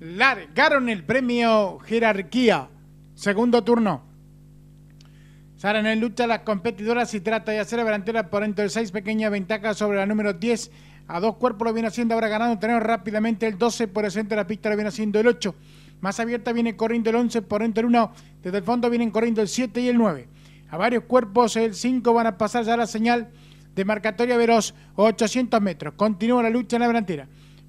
largaron el premio Jerarquía. Segundo turno. Sara en lucha las competidoras y trata de hacer la delantera por entre 6 pequeña ventaja sobre la número 10. A dos cuerpos lo viene haciendo ahora ganando tenemos rápidamente el 12 por el centro de la pista lo viene haciendo el 8. Más abierta viene corriendo el 11 por entre el 1. Desde el fondo vienen corriendo el 7 y el 9. A varios cuerpos el 5 van a pasar ya la señal de marcatoria veloz 800 metros. Continúa la lucha en la delantera.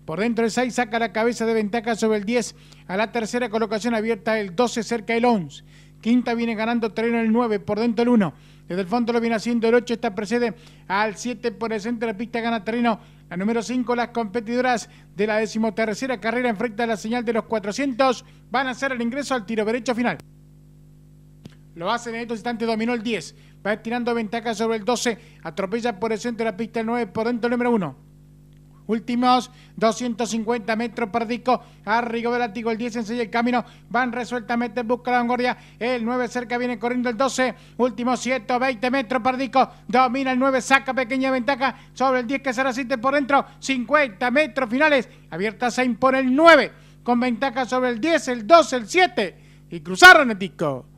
Por dentro el 6 saca la cabeza de ventaja sobre el 10. A la tercera colocación abierta el 12 cerca el 11. Quinta viene ganando terreno el 9, por dentro el 1. Desde el fondo lo viene haciendo el 8, esta precede al 7 por el centro de la pista, gana terreno la número 5, las competidoras de la decimotercera carrera enfrenta a la señal de los 400 van a hacer el ingreso al tiro derecho final. Lo hacen en estos instantes, dominó el 10, va estirando ventaja sobre el 12, atropella por el centro de la pista el 9, por dentro el número 1. Últimos 250 metros Perdico, Arrigo Velátigo, el 10 enseña el camino, van resueltamente en busca de la el 9 cerca viene corriendo el 12, últimos 120 metros Perdico, domina el 9, saca pequeña ventaja sobre el 10 que se resiste por dentro, 50 metros finales, abierta se impone el 9, con ventaja sobre el 10, el 12, el 7 y cruzaron el disco.